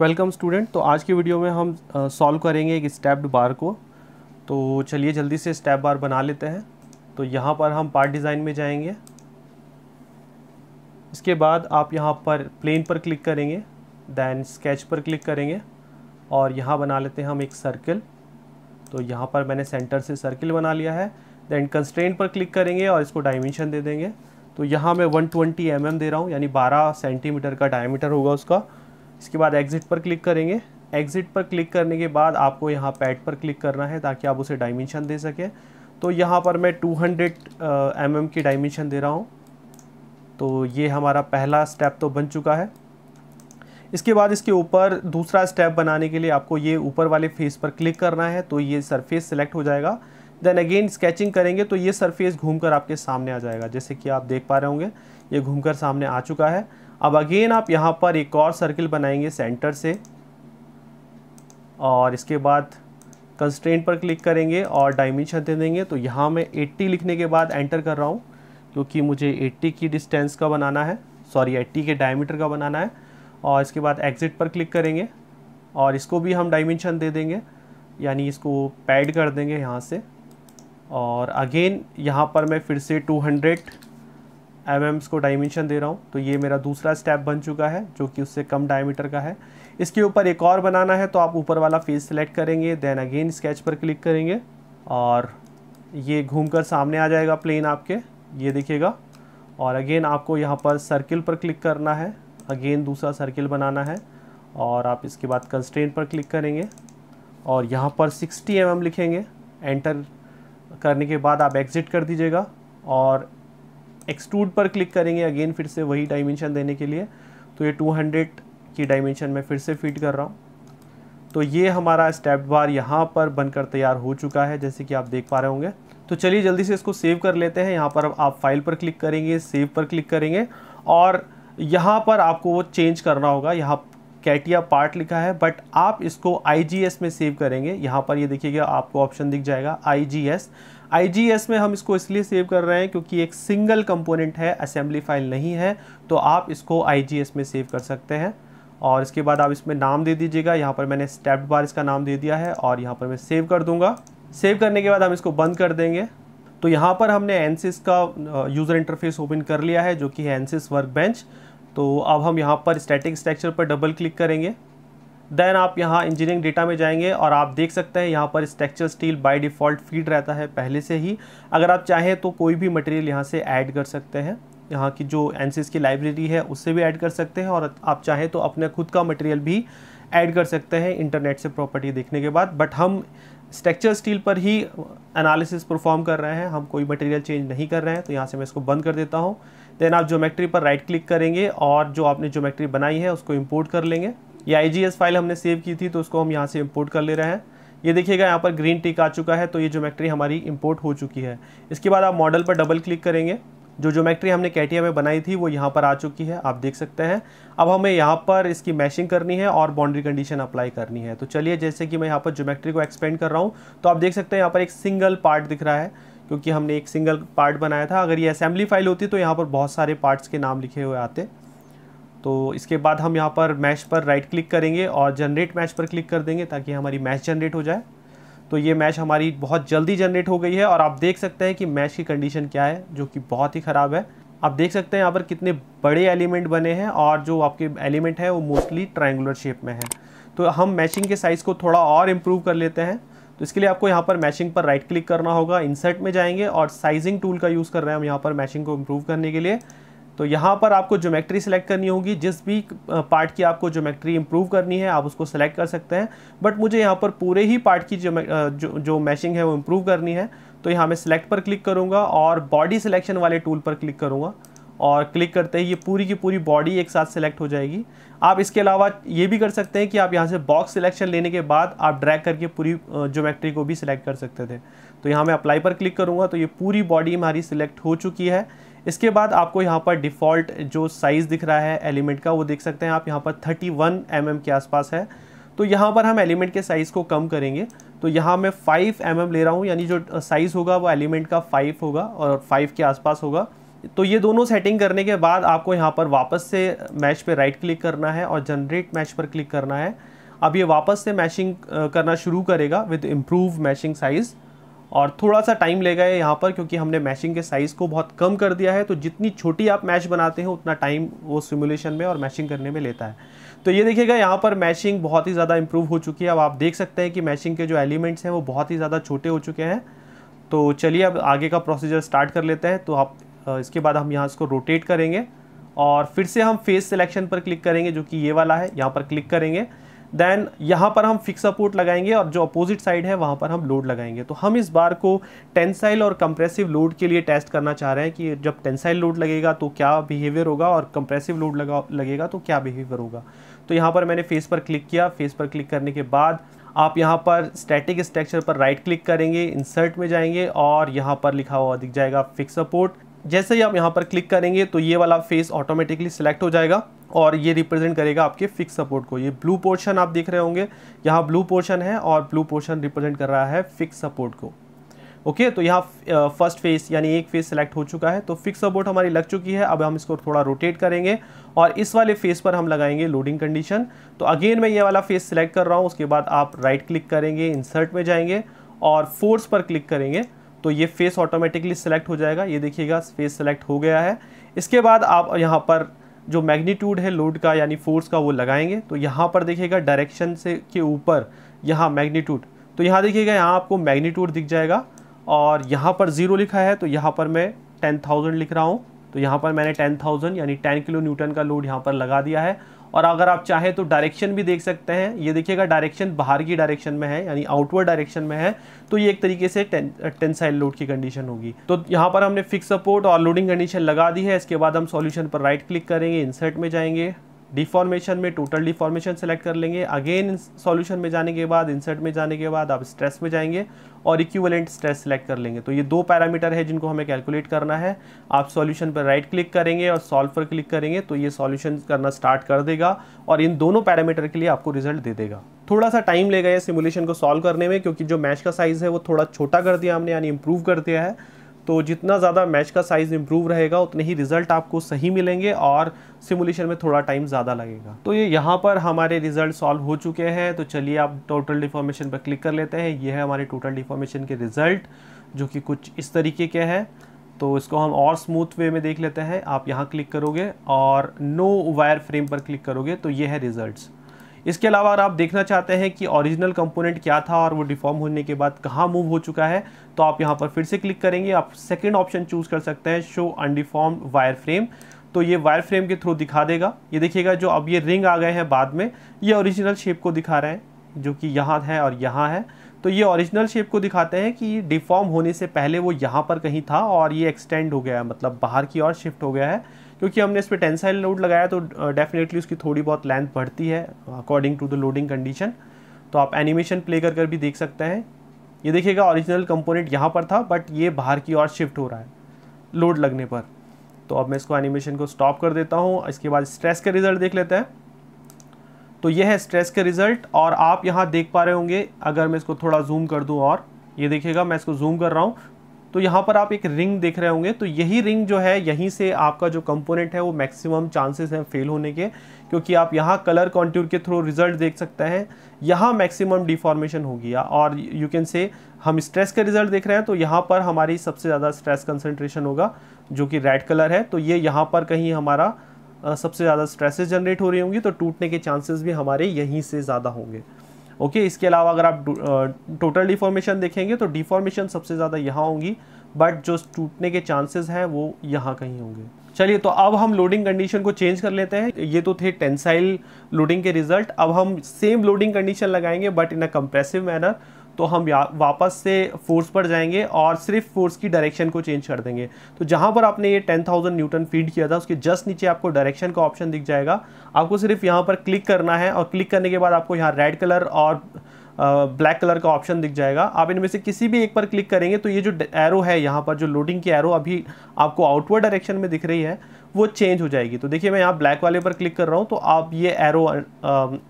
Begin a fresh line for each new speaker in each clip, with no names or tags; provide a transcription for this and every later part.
welcome student तो आज की वीडियो में हम सॉल्व करेंगे एक स्टेप्ड बार को तो चलिए जल्दी से स्टेप बार बना लेते हैं तो यहाँ पर हम पार्ट डिज़ाइन में जाएंगे इसके बाद आप यहाँ पर प्लेन पर क्लिक करेंगे दैन स्केच पर क्लिक करेंगे और यहाँ बना लेते हैं हम एक सर्कल तो यहाँ पर मैंने सेंटर से सर्किल बना लिया है दैन कंस्ट्रेंट पर क्लिक करेंगे और इसको डायमेंशन दे देंगे तो यहाँ मैं 120 ट्वेंटी mm दे रहा हूँ यानी 12 सेंटीमीटर का डायमीटर होगा उसका इसके बाद एग्ज़िट पर क्लिक करेंगे एग्ज़िट पर क्लिक करने के बाद आपको यहाँ पैड पर क्लिक करना है ताकि आप उसे डायमेंशन दे सकें तो यहाँ पर मैं 200 हंड्रेड uh, mm की डायमेंशन दे रहा हूँ तो ये हमारा पहला स्टेप तो बन चुका है इसके बाद इसके ऊपर दूसरा स्टेप बनाने के लिए आपको ये ऊपर वाले फेस पर क्लिक करना है तो ये सरफेस सिलेक्ट हो जाएगा देन अगेन स्केचिंग करेंगे तो ये सरफेस घूमकर आपके सामने आ जाएगा जैसे कि आप देख पा रहे होंगे ये घूमकर सामने आ चुका है अब अगेन आप यहाँ पर एक और सर्किल बनाएंगे सेंटर से और इसके बाद कंस्ट्रेंट पर क्लिक करेंगे और डायमेंशन दे देंगे तो यहाँ मैं 80 लिखने के बाद एंटर कर रहा हूँ क्योंकि मुझे 80 की डिस्टेंस का बनाना है सॉरी 80 के डायमीटर का बनाना है और इसके बाद एग्ज़िट पर क्लिक करेंगे और इसको भी हम डायमेंशन दे देंगे यानी इसको पैड कर देंगे यहाँ से और अगेन यहाँ पर मैं फिर से टू एम को डायमेंशन दे रहा हूँ तो ये मेरा दूसरा स्टेप बन चुका है जो कि उससे कम डायमीटर का है इसके ऊपर एक और बनाना है तो आप ऊपर वाला फेस सेलेक्ट करेंगे देन अगेन स्केच पर क्लिक करेंगे और ये घूमकर सामने आ जाएगा प्लेन आपके ये देखिएगा और अगेन आपको यहाँ पर सर्किल पर क्लिक करना है अगेन दूसरा सर्किल बनाना है और आप इसके बाद कंस्ट्रेंट पर क्लिक करेंगे और यहाँ पर 60 एम mm लिखेंगे एंटर करने के बाद आप एग्ज़िट कर दीजिएगा और एक्सट्रूड पर क्लिक करेंगे अगेन फिर से वही डायमेंशन देने के लिए तो ये 200 की डायमेंशन में फिर से फिट कर रहा हूँ तो ये हमारा स्टेप बार यहाँ पर बनकर तैयार हो चुका है जैसे कि आप देख पा रहे होंगे तो चलिए जल्दी से इसको सेव कर लेते हैं यहाँ पर आप फाइल पर क्लिक करेंगे सेव पर क्लिक करेंगे और यहाँ पर आपको वो चेंज करना होगा यहाँ कैटिया पार्ट लिखा है बट आप इसको आई में सेव करेंगे यहाँ पर ये यह देखिएगा आपको ऑप्शन दिख जाएगा आई आई में हम इसको इसलिए सेव कर रहे हैं क्योंकि एक सिंगल कंपोनेंट है असेंबली फाइल नहीं है तो आप इसको आई में सेव कर सकते हैं और इसके बाद आप इसमें नाम दे दीजिएगा यहाँ पर मैंने स्टेप बार इसका नाम दे दिया है और यहाँ पर मैं सेव कर दूँगा सेव करने के बाद हम इसको बंद कर देंगे तो यहाँ पर हमने एनसिस का यूज़र इंटरफेस ओपन कर लिया है जो कि है एनसिस वर्क बेंच तो अब हम यहाँ पर स्टैटिक स्ट्रक्चर पर डबल क्लिक करेंगे देन आप यहाँ इंजीनियरिंग डेटा में जाएंगे और आप देख सकते हैं यहाँ पर structure steel by default feed रहता है पहले से ही अगर आप चाहें तो कोई भी मटेरियल यहाँ से ऐड कर सकते हैं यहाँ की जो एन की लाइब्रेरी है उससे भी ऐड कर सकते हैं और आप चाहें तो अपने खुद का मटेरियल भी ऐड कर सकते हैं इंटरनेट से प्रॉपर्टी देखने के बाद बट हम स्ट्रक्चर स्टील पर ही एनालिसिस परफॉर्म कर रहे हैं हम कोई मटेरियल चेंज नहीं कर रहे हैं तो यहाँ से मैं इसको बंद कर देता हूँ देन आप जोमेट्री पर राइट क्लिक करेंगे और जो आपने जोमेट्री बनाई है उसको इम्पोर्ट कर लेंगे ये आई फाइल हमने सेव की थी तो उसको हम यहाँ से इम्पोर्ट कर ले रहे हैं ये देखिएगा यहाँ पर ग्रीन टिक आ चुका है तो ये जोमेट्री हमारी इम्पोर्ट हो चुकी है इसके बाद आप मॉडल पर डबल क्लिक करेंगे जो जोमेट्री हमने कैटिया में बनाई थी वो यहाँ पर आ चुकी है आप देख सकते हैं अब हमें यहाँ पर इसकी मैशिंग करनी है और बाउंड्री कंडीशन अप्लाई करनी है तो चलिए जैसे कि मैं यहाँ पर जोमेट्री को एक्सपेंड कर रहा हूँ तो आप देख सकते हैं यहाँ पर एक सिंगल पार्ट दिख रहा है क्योंकि हमने एक सिंगल पार्ट बनाया था अगर ये असेंबली फाइल होती तो यहाँ पर बहुत सारे पार्ट्स के नाम लिखे हुए आते तो इसके बाद हम यहाँ पर मैच पर राइट क्लिक करेंगे और जनरेट मैच पर क्लिक कर देंगे ताकि हमारी मैच जनरेट हो जाए तो ये मैच हमारी बहुत जल्दी जनरेट हो गई है और आप देख सकते हैं कि मैच की कंडीशन क्या है जो कि बहुत ही ख़राब है आप देख सकते हैं यहाँ पर कितने बड़े एलिमेंट बने हैं और जो आपके एलिमेंट हैं वो मोस्टली ट्राइंगुलर शेप में है तो हम मैचिंग के साइज़ को थोड़ा और इम्प्रूव कर लेते हैं तो इसके लिए आपको यहाँ पर मैचिंग पर राइट क्लिक करना होगा इंसर्ट में जाएंगे और साइजिंग टूल का यूज़ कर रहे हैं हम यहाँ पर मैचिंग को इम्प्रूव करने के लिए तो यहाँ पर आपको ज्योमेट्री सेलेक्ट करनी होगी जिस भी पार्ट की आपको ज्योमेट्री इंप्रूव करनी है आप उसको सेलेक्ट कर सकते हैं बट मुझे यहाँ पर पूरे ही पार्ट की जो जो, मैशिंग है वो इम्प्रूव करनी है तो यहाँ मैं सिलेक्ट पर क्लिक करूँगा और बॉडी सिलेक्शन वाले टूल पर क्लिक करूँगा और क्लिक करते ही ये पूरी की पूरी बॉडी एक साथ सिलेक्ट हो जाएगी आप इसके अलावा ये भी कर सकते हैं कि आप यहाँ से बॉक्स सिलेक्शन लेने के बाद आप ड्रैग करके पूरी ज्योमेट्री को भी सिलेक्ट कर सकते थे तो यहाँ मैं अप्लाई पर क्लिक करूँगा तो ये पूरी बॉडी हमारी सिलेक्ट हो चुकी है इसके बाद आपको यहाँ पर डिफ़ॉल्ट जो साइज़ दिख रहा है एलिमेंट का वो देख सकते हैं आप यहाँ पर 31 वन mm के आसपास है तो यहाँ पर हम एलिमेंट के साइज़ को कम करेंगे तो यहाँ मैं 5 mm ले रहा हूँ यानी जो साइज़ होगा वो एलिमेंट का 5 होगा और 5 के आसपास होगा तो ये दोनों सेटिंग करने के बाद आपको यहाँ पर वापस से मैच पर राइट क्लिक करना है और जनरेट मैच पर क्लिक करना है अब ये वापस से मैचिंग करना शुरू करेगा विद इम्प्रूव मैचिंग साइज़ और थोड़ा सा टाइम लेगा ये यहाँ पर क्योंकि हमने मैशिंग के साइज़ को बहुत कम कर दिया है तो जितनी छोटी आप मैश बनाते हैं उतना टाइम वो सिमुलेशन में और मैशिंग करने में लेता है तो ये देखिएगा यहाँ पर मैशिंग बहुत ही ज़्यादा इम्प्रूव हो चुकी है अब आप देख सकते हैं कि मैशिंग के जो एलिमेंट्स हैं वो बहुत ही ज़्यादा छोटे हो चुके हैं तो चलिए अब आगे का प्रोसीजर स्टार्ट कर लेते हैं तो आप इसके बाद हम यहाँ इसको रोटेट करेंगे और फिर से हम फेस सिलेक्शन पर क्लिक करेंगे जो कि ये वाला है यहाँ पर क्लिक करेंगे देन यहाँ पर हम फिक्स सपोर्ट लगाएंगे और जो अपोजिट साइड है वहाँ पर हम लोड लगाएंगे तो हम इस बार को टेंसाइल और कंप्रेसिव लोड के लिए टेस्ट करना चाह रहे हैं कि जब टेंसाइल लोड लगेगा तो क्या बिहेवियर होगा और कंप्रेसिव लोड लगा लगेगा तो क्या बिहेवियर होगा तो यहाँ पर मैंने फेस पर क्लिक किया फेस पर क्लिक करने के बाद आप यहाँ पर स्टैटिक स्ट्रक्चर पर राइट क्लिक करेंगे इंसर्ट में जाएंगे और यहाँ पर लिखा हुआ दिख जाएगा फिक्स सपोर्ट जैसे ही आप यहाँ पर क्लिक करेंगे तो ये वाला फेस ऑटोमेटिकली सिलेक्ट हो जाएगा और ये रिप्रेजेंट करेगा आपके फिक्स सपोर्ट को ये ब्लू पोर्शन आप देख रहे होंगे यहाँ ब्लू पोर्शन है और ब्लू पोर्शन रिप्रेजेंट कर रहा है फिक्स सपोर्ट को ओके तो यहाँ फर्स्ट फेस यानी एक फेस सिलेक्ट हो चुका है तो फिक्स सपोर्ट हमारी लग चुकी है अब हम इसको थोड़ा रोटेट करेंगे और इस वाले फेस पर हम लगाएंगे लोडिंग कंडीशन तो अगेन मैं ये वाला फेस सिलेक्ट कर रहा हूँ उसके बाद आप राइट क्लिक करेंगे इंसर्ट में जाएंगे और फोर्स पर क्लिक करेंगे तो ये फेस ऑटोमेटिकली सेलेक्ट हो जाएगा ये देखिएगा फेस सेलेक्ट हो गया है इसके बाद आप यहाँ पर जो मैग्नीट्यूड है लोड का यानी फोर्स का वो लगाएंगे तो यहाँ पर देखिएगा डायरेक्शन से के ऊपर यहाँ मैग्नीट्यूड तो यहाँ देखिएगा यहाँ आपको मैग्नीट्यूड दिख जाएगा और यहाँ पर ज़ीरो लिखा है तो यहाँ पर मैं टेन थाउजेंड लिख रहा हूँ तो यहाँ पर मैंने टेन थाउजेंड यानी टेन किलो न्यूटन का लोड यहाँ पर लगा दिया है और अगर आप चाहें तो डायरेक्शन भी देख सकते हैं ये देखिएगा डायरेक्शन बाहर की डायरेक्शन में है यानी आउटवर्ड डायरेक्शन में है तो ये एक तरीके से टेंसाइल लोड की कंडीशन होगी तो यहाँ पर हमने फिक्स सपोर्ट और लोडिंग कंडीशन लगा दी है इसके बाद हम सॉल्यूशन पर राइट क्लिक करेंगे इंसर्ट में जाएंगे डिफॉर्मेशन में टोटल डिफॉर्मेशन सेलेक्ट कर लेंगे अगेन सॉल्यूशन में जाने के बाद इंसर्ट में जाने के बाद आप स्ट्रेस में जाएंगे और इक्विवेलेंट स्ट्रेस सेलेक्ट कर लेंगे तो ये दो पैरामीटर है जिनको हमें कैलकुलेट करना है आप सॉल्यूशन पर राइट क्लिक करेंगे और सॉल्व पर क्लिक करेंगे तो ये सॉल्यूशन करना स्टार्ट कर देगा और इन दोनों पैरामीटर के लिए आपको रिजल्ट दे देगा थोड़ा सा टाइम लेगा ये सिमुलेशन को सॉल्व करने में क्योंकि जो मैच का साइज़ है वो थोड़ा छोटा कर दिया हमने यानी इम्प्रूव कर दिया है तो जितना ज़्यादा मैच का साइज़ इम्प्रूव रहेगा उतने ही रिज़ल्ट आपको सही मिलेंगे और सिमुलेशन में थोड़ा टाइम ज़्यादा लगेगा तो ये यहाँ पर हमारे रिज़ल्ट सॉल्व हो चुके हैं तो चलिए आप टोटल डिफॉर्मेशन पर क्लिक कर लेते हैं ये है हमारे टोटल डिफॉर्मेशन के रिज़ल्ट जो कि कुछ इस तरीके के हैं तो इसको हम और स्मूथ वे में देख लेते हैं आप यहाँ क्लिक करोगे और नो वायर फ्रेम पर क्लिक करोगे तो ये है रिज़ल्ट इसके अलावा अगर आप देखना चाहते हैं कि ओरिजिनल कंपोनेंट क्या था और वो डिफॉर्म होने के बाद कहाँ मूव हो चुका है तो आप यहाँ पर फिर से क्लिक करेंगे आप सेकेंड ऑप्शन चूज़ कर सकते हैं शो अनडिफॉर्म वायर फ्रेम तो ये वायर फ्रेम के थ्रू दिखा देगा ये देखिएगा जो अब ये रिंग आ गए हैं बाद में ये ओरिजिनल शेप को दिखा रहे हैं जो कि यहाँ है और यहाँ है तो ये ओरिजिनल शेप को दिखाते हैं कि डिफॉर्म होने से पहले वो यहाँ पर कहीं था और ये एक्सटेंड हो गया है मतलब बाहर की ओर शिफ्ट हो गया है क्योंकि हमने इस पर टेंसाइल लोड लगाया तो डेफिनेटली उसकी थोड़ी बहुत लेंथ बढ़ती है according to the loading condition तो आप एनिमेशन प्ले कर कर भी देख सकते हैं ये देखिएगा ओरिजिनल कंपोनेंट यहाँ पर था बट ये बाहर की ओर शिफ्ट हो रहा है लोड लगने पर तो अब मैं इसको एनिमेशन को स्टॉप कर देता हूँ इसके बाद स्ट्रेस का रिज़ल्ट देख लेते हैं तो ये है स्ट्रेस के रिज़ल्ट और आप यहाँ देख पा रहे होंगे अगर मैं इसको थोड़ा जूम कर दूँ और ये देखिएगा मैं इसको जूम कर रहा हूँ तो यहाँ पर आप एक रिंग देख रहे होंगे तो यही रिंग जो है यहीं से आपका जो कंपोनेंट है वो मैक्सिमम चांसेस हैं फेल होने के क्योंकि आप यहाँ कलर कॉन्ट्यूर के थ्रू रिजल्ट देख सकते हैं यहाँ मैक्सिमम डिफॉर्मेशन होगी और यू कैन से हम स्ट्रेस के रिजल्ट देख रहे हैं तो यहाँ पर हमारी सबसे ज़्यादा स्ट्रेस कंसनट्रेशन होगा जो कि रेड कलर है तो ये यहाँ पर कहीं हमारा सबसे ज़्यादा स्ट्रेसेस जनरेट हो रही होंगी तो टूटने के चांसेस भी हमारे यहीं से ज़्यादा होंगे ओके okay, इसके अलावा अगर आप टोटल डिफॉर्मेशन देखेंगे तो डिफॉर्मेशन सबसे ज़्यादा यहाँ होंगी बट जो टूटने के चांसेस हैं वो यहाँ कहीं होंगे चलिए तो अब हम लोडिंग कंडीशन को चेंज कर लेते हैं ये तो थे टेंसाइल लोडिंग के रिजल्ट अब हम सेम लोडिंग कंडीशन लगाएंगे but in a compressive manner तो हम वापस से फोर्स पर जाएंगे और सिर्फ फोर्स की डायरेक्शन को चेंज कर देंगे तो जहां पर आपने ये 10,000 न्यूटन फीड किया था उसके जस्ट नीचे आपको डायरेक्शन का ऑप्शन दिख जाएगा आपको सिर्फ यहां पर क्लिक करना है और क्लिक करने के बाद आपको यहाँ रेड कलर और ब्लैक कलर का ऑप्शन दिख जाएगा आप इनमें से किसी भी एक पर क्लिक करेंगे तो ये जो एरो है यहाँ पर जो लोडिंग की एरो अभी आपको आउटवर्ड डायरेक्शन में दिख रही है वो चेंज हो जाएगी तो देखिए मैं यहाँ ब्लैक वाले पर क्लिक कर रहा हूँ तो आप ये एरो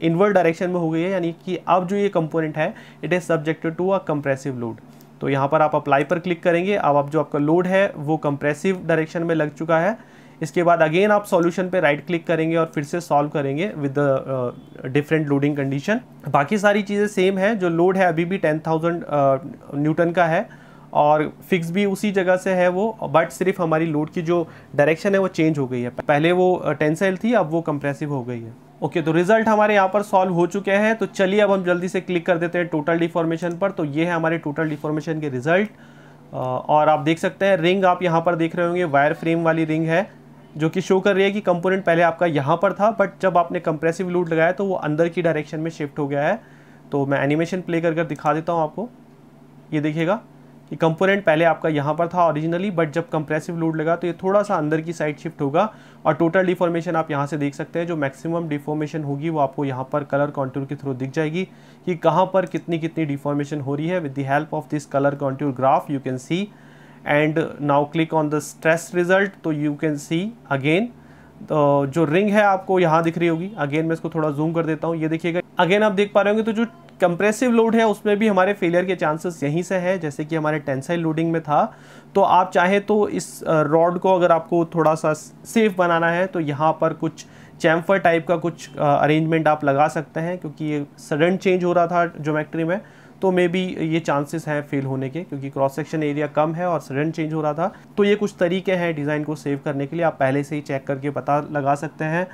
इनवर्ड डायरेक्शन में हो गई है यानी कि अब जो ये कंपोनेंट है it is subjected to a compressive load तो यहाँ पर आप अप्लाई पर क्लिक करेंगे अब आप जो आपका लोड है वो कंप्रेसिव डायरेक्शन में लग चुका है इसके बाद अगेन आप सॉल्यूशन पे राइट क्लिक करेंगे और फिर से सॉल्व करेंगे विद डिफरेंट लोडिंग कंडीशन बाकी सारी चीज़ें सेम है जो लोड है अभी भी टेन थाउजेंड न्यूटन का है और फिक्स भी उसी जगह से है वो बट सिर्फ हमारी लोड की जो डायरेक्शन है वो चेंज हो गई है पहले वो टेंसाइल थी अब वो कंप्रेसिव हो गई है ओके okay, तो रिजल्ट हमारे यहाँ पर सॉल्व हो चुके हैं तो चलिए अब हम जल्दी से क्लिक कर देते हैं टोटल डिफॉर्मेशन पर तो ये है हमारे टोटल डिफॉर्मेशन के रिजल्ट और आप देख सकते हैं रिंग आप यहाँ पर देख रहे होंगे वायर फ्रेम वाली रिंग है जो कि शो कर रही है कि कंपोनेंट पहले आपका यहाँ पर था बट जब आपने कंप्रेसिव लूट लगाया तो वो अंदर की डायरेक्शन में शिफ्ट हो गया है तो मैं एनिमेशन प्ले कर कर दिखा देता हूँ आपको ये देखिएगा ये कंपोनेंट पहले आपका यहाँ पर था ओरिजिनली बट जब कंप्रेसिव लोड लगा तो ये थोड़ा सा अंदर की साइड शिफ्ट होगा और टोटल डिफॉर्मेशन आप यहाँ से देख सकते हैं जो मैक्सिमम डिफॉर्मेशन होगी वो आपको यहाँ पर कलर कॉन्ट्यूर के थ्रू दिख जाएगी कि कहाँ पर कितनी कितनी डिफॉर्मेशन हो रही है with the help of this colour contour graph you can see and now click on the stress result तो यू कैन सी अगेन जो रिंग है आपको यहाँ दिख रही होगी अगेन मैं इसको थोड़ा जूम कर देता हूँ ये देखिएगा अगेन आप देख पा रहे होंगे तो जो कंप्रेसिव लोड है उसमें भी हमारे फेलियर के चांसेस यहीं से हैं जैसे कि हमारे टेंसाइल लोडिंग में था तो आप चाहे तो इस रॉड को अगर आपको थोड़ा सा सेफ बनाना है तो यहाँ पर कुछ चैम्फर टाइप का कुछ अरेंजमेंट आप लगा सकते हैं क्योंकि ये सडन चेंज हो रहा था जोमेट्री में तो मे बी ये चांसेस हैं फेल होने के क्योंकि क्रॉस सेक्शन एरिया कम है और सडन चेंज हो रहा था तो ये कुछ तरीके हैं डिज़ाइन को सेव करने के लिए आप पहले से ही चेक करके पता लगा सकते हैं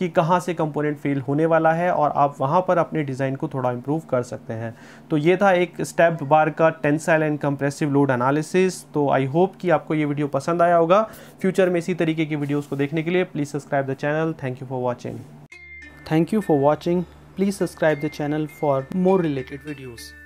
कि कहाँ से कंपोनेंट फेल होने वाला है और आप वहाँ पर अपने डिज़ाइन को थोड़ा इम्प्रूव कर सकते हैं तो ये था एक स्टेप बार का tensile and compressive load analysis तो आई होप कि आपको ये वीडियो पसंद आया होगा फ्यूचर में इसी तरीके की वीडियोज़ को देखने के लिए please subscribe the channel thank you for watching thank you for watching please subscribe the channel for more related videos